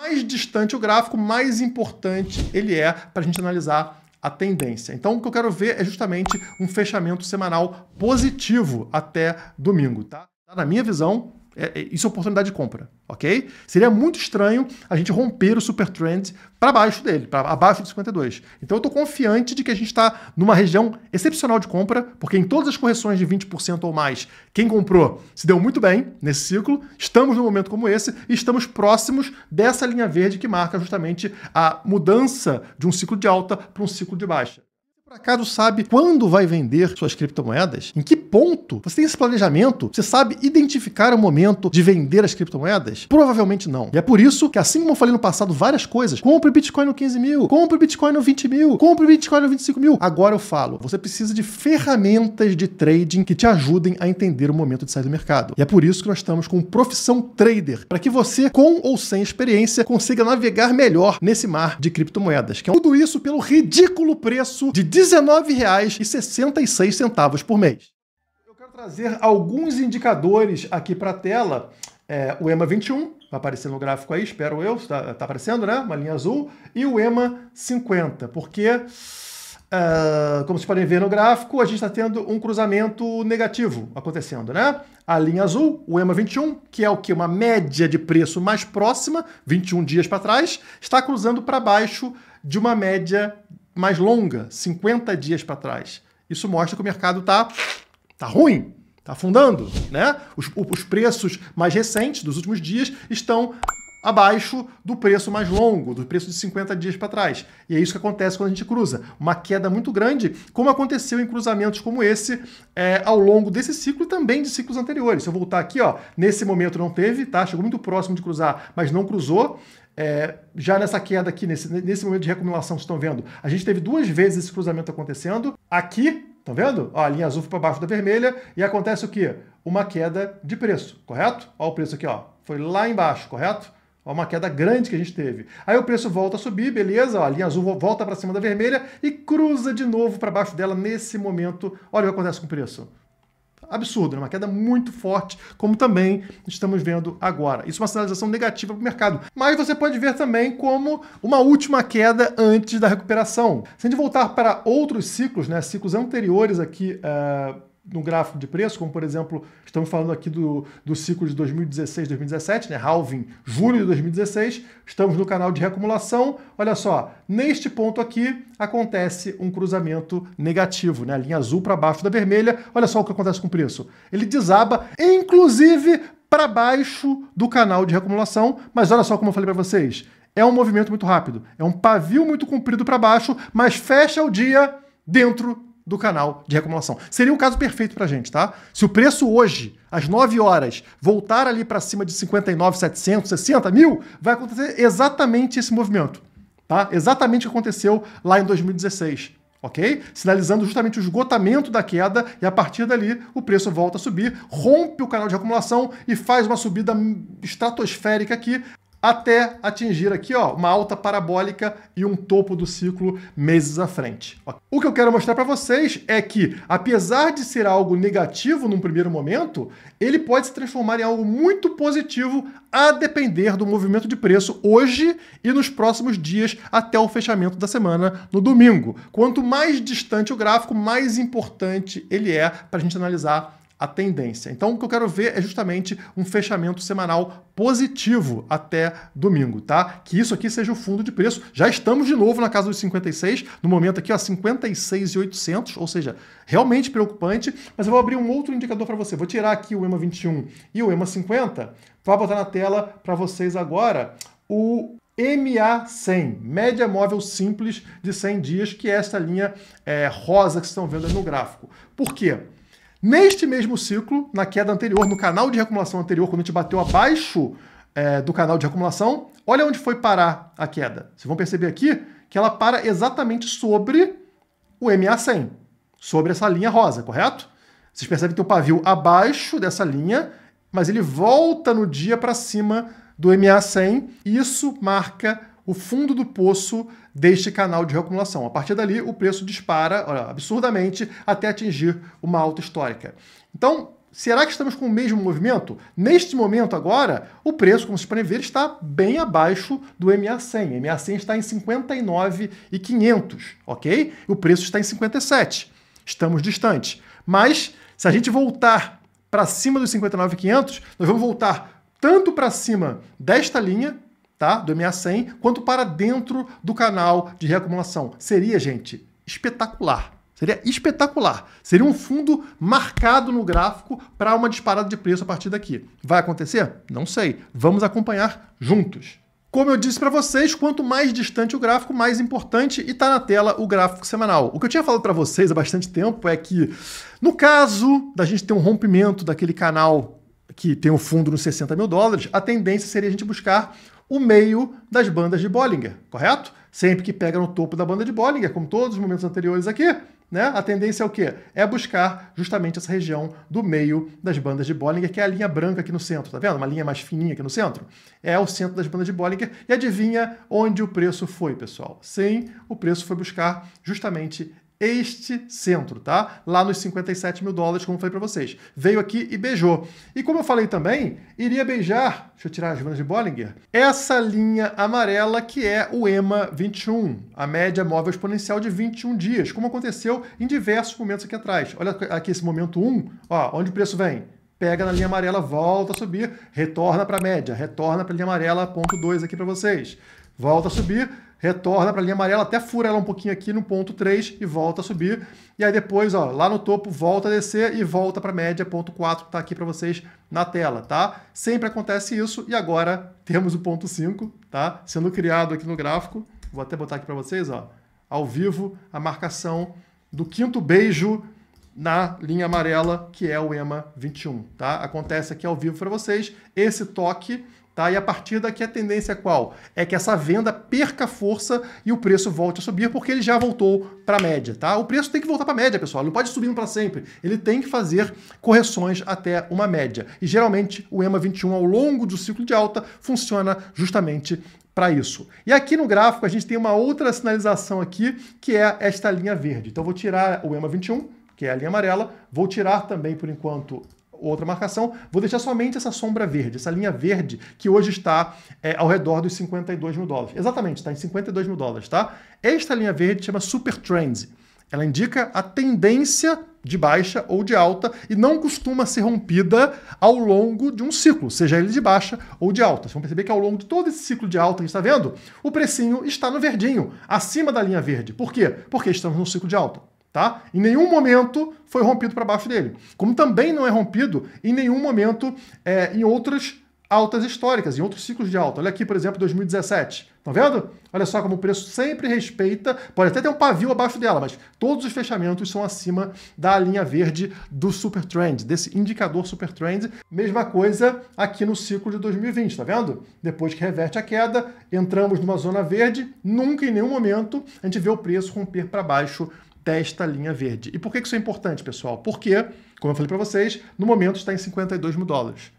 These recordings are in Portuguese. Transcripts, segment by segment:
mais distante o gráfico, mais importante ele é para a gente analisar a tendência. Então, o que eu quero ver é justamente um fechamento semanal positivo até domingo, tá? tá na minha visão, é, é, isso é oportunidade de compra, ok? Seria muito estranho a gente romper o super trend para baixo dele, para abaixo de 52. Então eu estou confiante de que a gente está numa região excepcional de compra, porque em todas as correções de 20% ou mais, quem comprou se deu muito bem nesse ciclo. Estamos num momento como esse e estamos próximos dessa linha verde que marca justamente a mudança de um ciclo de alta para um ciclo de baixa acaso sabe quando vai vender suas criptomoedas? Em que ponto? Você tem esse planejamento? Você sabe identificar o momento de vender as criptomoedas? Provavelmente não. E é por isso que, assim como eu falei no passado várias coisas, compre Bitcoin no 15 mil, compre Bitcoin no 20 mil, compre Bitcoin no 25 mil. Agora eu falo, você precisa de ferramentas de trading que te ajudem a entender o momento de sair do mercado. E é por isso que nós estamos com Profissão Trader, para que você, com ou sem experiência, consiga navegar melhor nesse mar de criptomoedas. Que é tudo isso pelo ridículo preço de R$19,66 por mês. Eu quero trazer alguns indicadores aqui para a tela. É, o EMA 21, Vai tá aparecer no gráfico aí, espero eu, está tá aparecendo, né? Uma linha azul. E o EMA 50, porque, uh, como vocês podem ver no gráfico, a gente está tendo um cruzamento negativo acontecendo, né? A linha azul, o EMA 21, que é o que? Uma média de preço mais próxima, 21 dias para trás, está cruzando para baixo de uma média mais longa, 50 dias para trás. Isso mostra que o mercado está tá ruim, está afundando. Né? Os, os preços mais recentes dos últimos dias estão abaixo do preço mais longo, do preço de 50 dias para trás. E é isso que acontece quando a gente cruza. Uma queda muito grande, como aconteceu em cruzamentos como esse é, ao longo desse ciclo e também de ciclos anteriores. Se eu voltar aqui, ó, nesse momento não teve, tá? Chegou muito próximo de cruzar, mas não cruzou. É, já nessa queda aqui, nesse, nesse momento de recomendação que estão vendo, a gente teve duas vezes esse cruzamento acontecendo. Aqui, estão vendo? Ó, a linha azul foi para baixo da vermelha e acontece o quê? Uma queda de preço, correto? Olha o preço aqui, ó. Foi lá embaixo, correto? uma queda grande que a gente teve. Aí o preço volta a subir, beleza? a linha azul volta para cima da vermelha e cruza de novo para baixo dela nesse momento. Olha o que acontece com o preço. Absurdo, né? uma queda muito forte, como também estamos vendo agora. Isso é uma sinalização negativa para o mercado. Mas você pode ver também como uma última queda antes da recuperação. Se a gente voltar para outros ciclos, né? ciclos anteriores aqui. Uh no gráfico de preço, como por exemplo, estamos falando aqui do, do ciclo de 2016, 2017, né? Halving, julho de 2016, estamos no canal de reacumulação. Olha só, neste ponto aqui acontece um cruzamento negativo, né? A linha azul para baixo da vermelha. Olha só o que acontece com o preço. Ele desaba, inclusive para baixo do canal de reacumulação, mas olha só como eu falei para vocês, é um movimento muito rápido, é um pavio muito comprido para baixo, mas fecha o dia dentro do canal de recomendação. Seria o caso perfeito para gente, tá? Se o preço hoje, às 9 horas, voltar ali para cima de 59, 700, 60 mil, vai acontecer exatamente esse movimento, tá? Exatamente o que aconteceu lá em 2016 ok? Sinalizando justamente o esgotamento da queda e a partir dali o preço volta a subir, rompe o canal de acumulação e faz uma subida estratosférica aqui até atingir aqui ó, uma alta parabólica e um topo do ciclo meses à frente. O que eu quero mostrar para vocês é que, apesar de ser algo negativo num primeiro momento, ele pode se transformar em algo muito positivo a depender do movimento de preço hoje e nos próximos dias até o fechamento da semana no domingo. Quanto mais distante o gráfico, mais importante ele é para a gente analisar a tendência. Então, o que eu quero ver é justamente um fechamento semanal positivo até domingo, tá? Que isso aqui seja o fundo de preço. Já estamos de novo na casa dos 56, no momento aqui, ó, 56,800, ou seja, realmente preocupante. Mas eu vou abrir um outro indicador para você. Vou tirar aqui o EMA 21 e o EMA 50, vou botar na tela para vocês agora o MA100, média móvel simples de 100 dias, que é essa linha é, rosa que vocês estão vendo no gráfico. Por quê? Neste mesmo ciclo, na queda anterior, no canal de acumulação anterior, quando a gente bateu abaixo é, do canal de acumulação, olha onde foi parar a queda. Vocês vão perceber aqui que ela para exatamente sobre o MA100, sobre essa linha rosa, correto? Vocês percebem que tem um pavio abaixo dessa linha, mas ele volta no dia para cima do MA100. Isso marca o fundo do poço deste canal de reacumulação. A partir dali, o preço dispara olha, absurdamente até atingir uma alta histórica. Então, será que estamos com o mesmo movimento? Neste momento agora, o preço, como vocês podem ver, está bem abaixo do MA100. O MA100 está em 59,500, ok? O preço está em 57. Estamos distantes. Mas, se a gente voltar para cima dos 59,500, nós vamos voltar tanto para cima desta linha, tá? do MA100 quanto para dentro do canal de reacumulação. Seria, gente, espetacular. Seria espetacular. Seria um fundo marcado no gráfico para uma disparada de preço a partir daqui. Vai acontecer? Não sei. Vamos acompanhar juntos. Como eu disse para vocês, quanto mais distante o gráfico, mais importante e está na tela o gráfico semanal. O que eu tinha falado para vocês há bastante tempo é que, no caso da gente ter um rompimento daquele canal que tem um fundo nos 60 mil dólares, a tendência seria a gente buscar o meio das bandas de Bollinger, correto? Sempre que pega no topo da banda de Bollinger, como todos os momentos anteriores aqui, né? A tendência é o quê? É buscar justamente essa região do meio das bandas de Bollinger, que é a linha branca aqui no centro, tá vendo? Uma linha mais fininha aqui no centro. É o centro das bandas de Bollinger. E adivinha onde o preço foi, pessoal? Sim, o preço foi buscar justamente este centro, tá? Lá nos 57 mil dólares, como falei para vocês. Veio aqui e beijou. E como eu falei também, iria beijar, deixa eu tirar as manas de Bollinger, essa linha amarela que é o EMA 21, a média móvel exponencial de 21 dias, como aconteceu em diversos momentos aqui atrás. Olha aqui esse momento 1, ó, onde o preço vem? Pega na linha amarela, volta a subir, retorna para a média, retorna para a linha amarela, ponto 2 aqui para vocês. Volta a subir, retorna para a linha amarela, até fura ela um pouquinho aqui no ponto 3 e volta a subir. E aí depois, ó, lá no topo, volta a descer e volta para a média, ponto 4, que está aqui para vocês na tela, tá? Sempre acontece isso e agora temos o ponto 5, tá? Sendo criado aqui no gráfico. Vou até botar aqui para vocês, ó, ao vivo, a marcação do quinto beijo na linha amarela, que é o EMA 21, tá? Acontece aqui ao vivo para vocês. Esse toque Tá? E a partir daqui a tendência é qual? É que essa venda perca força e o preço volte a subir, porque ele já voltou para a média. Tá? O preço tem que voltar para a média, pessoal. Ele não pode subir para sempre. Ele tem que fazer correções até uma média. E geralmente o EMA 21, ao longo do ciclo de alta, funciona justamente para isso. E aqui no gráfico a gente tem uma outra sinalização aqui, que é esta linha verde. Então vou tirar o EMA 21, que é a linha amarela, vou tirar também por enquanto outra marcação, vou deixar somente essa sombra verde, essa linha verde, que hoje está é, ao redor dos 52 mil dólares. Exatamente, está em 52 mil dólares, tá? Esta linha verde chama Super Trend. Ela indica a tendência de baixa ou de alta e não costuma ser rompida ao longo de um ciclo, seja ele de baixa ou de alta. Vocês vão perceber que ao longo de todo esse ciclo de alta que está vendo, o precinho está no verdinho, acima da linha verde. Por quê? Porque estamos num ciclo de alta. Tá? Em nenhum momento foi rompido para baixo dele. Como também não é rompido em nenhum momento é, em outras altas históricas, em outros ciclos de alta. Olha aqui, por exemplo, 2017. Estão tá vendo? Olha só como o preço sempre respeita, pode até ter um pavio abaixo dela, mas todos os fechamentos são acima da linha verde do Supertrend, desse indicador Supertrend. Mesma coisa aqui no ciclo de 2020, tá vendo? Depois que reverte a queda, entramos numa zona verde, nunca em nenhum momento a gente vê o preço romper para baixo testa a linha verde. E por que isso é importante, pessoal? Porque, como eu falei para vocês, no momento está em 52 mil dólares.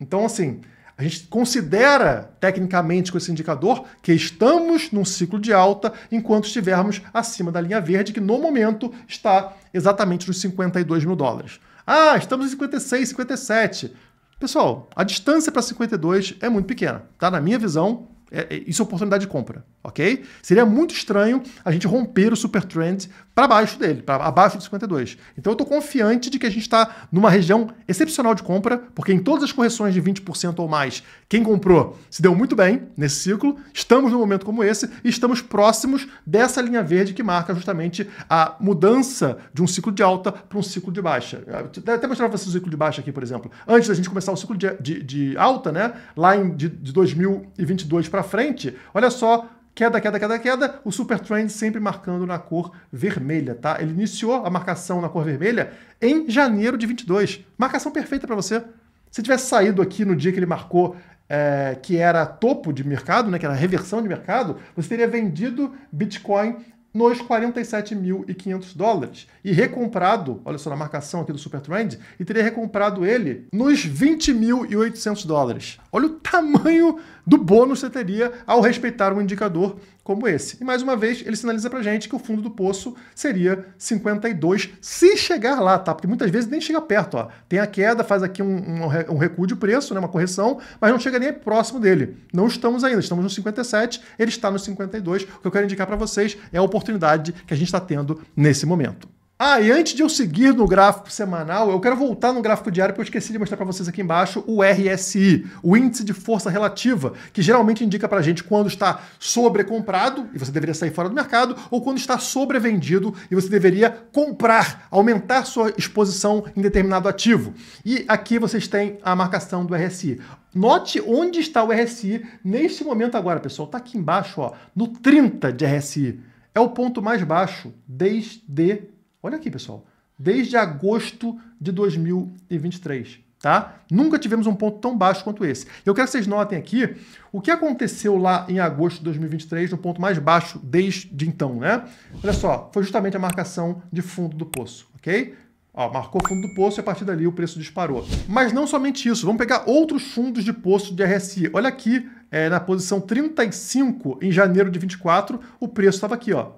Então, assim, a gente considera, tecnicamente, com esse indicador, que estamos num ciclo de alta enquanto estivermos acima da linha verde, que no momento está exatamente nos 52 mil dólares. Ah, estamos em 56, 57. Pessoal, a distância para 52 é muito pequena, tá? Na minha visão, é, é, isso é oportunidade de compra ok? Seria muito estranho a gente romper o super trend para baixo dele, para abaixo de 52. Então eu estou confiante de que a gente está numa região excepcional de compra, porque em todas as correções de 20% ou mais, quem comprou se deu muito bem nesse ciclo. Estamos num momento como esse e estamos próximos dessa linha verde que marca justamente a mudança de um ciclo de alta para um ciclo de baixa. Eu até mostrar para vocês o ciclo de baixa aqui, por exemplo. Antes da gente começar o ciclo de, de, de alta, né? Lá em, de, de 2022 para frente, olha só Queda, queda, queda, queda, o Supertrend sempre marcando na cor vermelha, tá? Ele iniciou a marcação na cor vermelha em janeiro de 22. Marcação perfeita para você. Se tivesse saído aqui no dia que ele marcou, é, que era topo de mercado, né, que era reversão de mercado, você teria vendido Bitcoin nos 47.500 dólares e recomprado, olha só na marcação aqui do Supertrend, e teria recomprado ele nos 20.800 dólares. Olha o tamanho do bônus que você teria ao respeitar um indicador como esse. E mais uma vez, ele sinaliza para gente que o fundo do poço seria 52, se chegar lá, tá? Porque muitas vezes nem chega perto, ó. Tem a queda, faz aqui um, um, um recuo de preço, né, uma correção, mas não chega nem próximo dele. Não estamos ainda, estamos no 57, ele está no 52. O que eu quero indicar para vocês é a oportunidade que a gente está tendo nesse momento. Ah, e antes de eu seguir no gráfico semanal, eu quero voltar no gráfico diário, porque eu esqueci de mostrar para vocês aqui embaixo o RSI, o Índice de Força Relativa, que geralmente indica para a gente quando está sobrecomprado, e você deveria sair fora do mercado, ou quando está sobrevendido e você deveria comprar, aumentar sua exposição em determinado ativo. E aqui vocês têm a marcação do RSI. Note onde está o RSI neste momento agora, pessoal. Está aqui embaixo, ó, no 30 de RSI. É o ponto mais baixo desde Olha aqui, pessoal. Desde agosto de 2023, tá? Nunca tivemos um ponto tão baixo quanto esse. Eu quero que vocês notem aqui o que aconteceu lá em agosto de 2023, no ponto mais baixo desde então, né? Olha só, foi justamente a marcação de fundo do poço, ok? Ó, marcou o fundo do poço e a partir dali o preço disparou. Mas não somente isso, vamos pegar outros fundos de poço de RSI. Olha aqui, é, na posição 35, em janeiro de 24, o preço estava aqui, ó,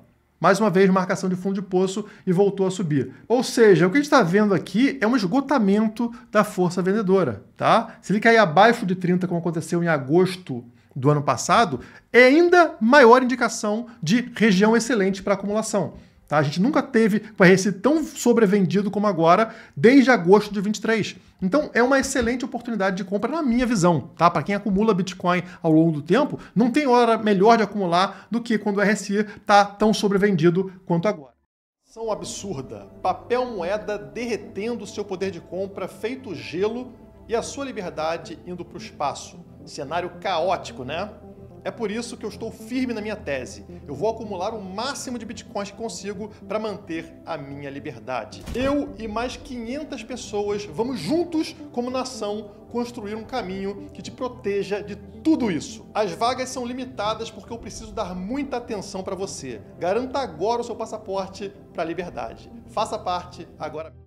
mais uma vez marcação de fundo de poço e voltou a subir. Ou seja, o que a gente está vendo aqui é um esgotamento da força vendedora, tá? Se ele cair abaixo de 30, como aconteceu em agosto do ano passado, é ainda maior indicação de região excelente para acumulação. Tá? A gente nunca teve o RSI tão sobrevendido como agora, desde agosto de 23. Então é uma excelente oportunidade de compra na minha visão, tá? Para quem acumula Bitcoin ao longo do tempo, não tem hora melhor de acumular do que quando o RSI está tão sobrevendido quanto agora. São absurda, papel moeda derretendo seu poder de compra feito gelo e a sua liberdade indo para o espaço. Cenário caótico, né? É por isso que eu estou firme na minha tese. Eu vou acumular o máximo de bitcoins que consigo para manter a minha liberdade. Eu e mais 500 pessoas vamos juntos, como nação, construir um caminho que te proteja de tudo isso. As vagas são limitadas porque eu preciso dar muita atenção para você. Garanta agora o seu passaporte para a liberdade. Faça parte agora.